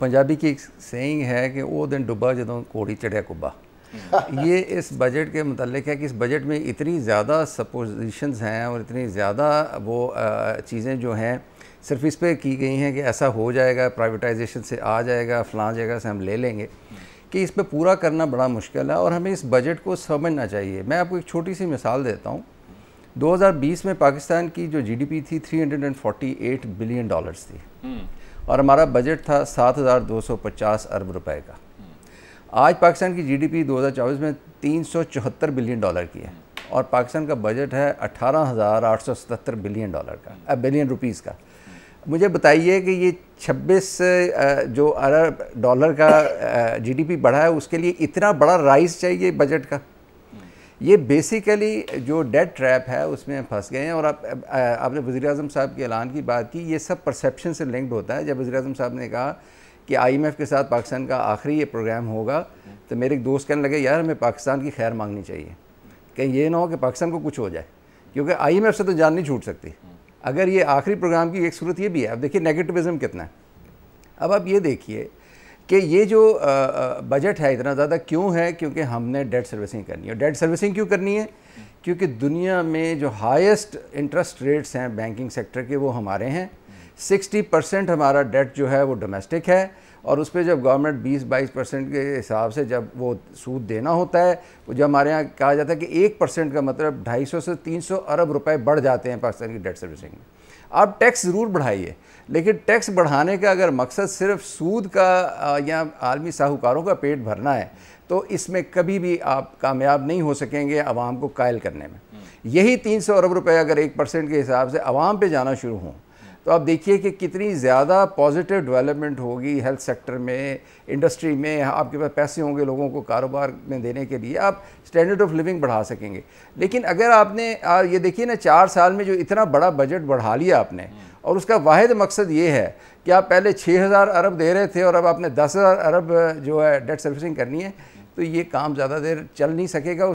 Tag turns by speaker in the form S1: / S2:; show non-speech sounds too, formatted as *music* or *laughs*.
S1: पंजाबी की एक सेंग है कि वो दिन डुबा जदों कोड़ी चढ़िया कुब्बा *laughs* ये इस बजट के मतलब है कि इस बजट में इतनी ज़्यादा सपोजिशंस हैं और इतनी ज़्यादा वो चीज़ें जो हैं सिर्फ इस पर की गई हैं कि ऐसा हो जाएगा प्राइवेटाइजेशन से आ जाएगा फलां जगह से हम ले लेंगे कि इस पर पूरा करना बड़ा मुश्किल है और हमें इस बजट को समझना चाहिए मैं आपको एक छोटी सी मिसाल देता हूँ 2020 में पाकिस्तान की जो जीडीपी थी 348 बिलियन डॉलर्स थी हम्म। और हमारा बजट था 7,250 अरब रुपए का आज पाकिस्तान की जीडीपी 2024 में 374 बिलियन डॉलर की है और पाकिस्तान का बजट है 18,877 बिलियन डॉलर का बिलियन रुपीज़ का मुझे बताइए कि ये 26 जो अरब डॉलर का जीडीपी बढ़ा है उसके लिए इतना बड़ा राइज चाहिए बजट का ये बेसिकली जो डेड ट्रैप है उसमें फंस गए हैं और आप आपने वज़ी अजम साहब के ऐलान की बात की ये सब परसेप्शन से लिंक्ड होता है जब वज़ी अजम साहब ने कहा कि आईएमएफ के साथ पाकिस्तान का आखिरी ये प्रोग्राम होगा तो मेरे एक दोस्त कहने लगे यार हमें पाकिस्तान की खैर मांगनी चाहिए कहीं ये ना हो कि पाकिस्तान को कुछ हो जाए क्योंकि आई से तो जान नहीं छूट सकती अगर ये आखिरी प्रोग्राम की एक सूरत ये भी है अब देखिए नेगेटिविज़म कितना है अब आप ये देखिए कि ये जो बजट है इतना ज़्यादा क्यों है क्योंकि हमने डेट सर्विसिंग करनी है डेट सर्विसिंग क्यों करनी है क्योंकि दुनिया में जो हाईएस्ट इंटरेस्ट रेट्स हैं बैंकिंग सेक्टर के वो हमारे हैं 60 परसेंट हमारा डेट जो है वो डोमेस्टिक है और उस पर जब गवर्नमेंट 20-22 परसेंट के हिसाब से जब वो सूद देना होता है वो जब हमारे यहाँ कहा जाता है कि एक परसेंट का मतलब 250 से 300 अरब रुपए बढ़ जाते हैं पाकिस्तान की डेट सर्विसिंग में आप टैक्स ज़रूर बढ़ाइए लेकिन टैक्स बढ़ाने का अगर मकसद सिर्फ सूद का या आलमी साहूकारों का पेट भरना है तो इसमें कभी भी आप कामयाब नहीं हो सकेंगे आवाम को कायल करने में हम्म। यही तीन सौ अरब रुपये अगर एक परसेंट के हिसाब से आवाम पे जाना शुरू हों तो आप देखिए कि कितनी ज़्यादा पॉजिटिव डेवलपमेंट होगी हेल्थ सेक्टर में इंडस्ट्री में आपके पास पैसे होंगे लोगों को कारोबार में देने के लिए आप स्टैंडर्ड ऑफ लिविंग बढ़ा सकेंगे लेकिन अगर आपने आ, ये देखिए ना चार साल में जो इतना बड़ा बजट बढ़ा लिया आपने हम्म। और उसका वाद मकसद ये है कि आप पहले 6000 अरब दे रहे थे और अब आपने 10000 अरब जो है डेट सर्विसिंग करनी है हम्म। तो ये काम ज़्यादा देर चल नहीं सकेगा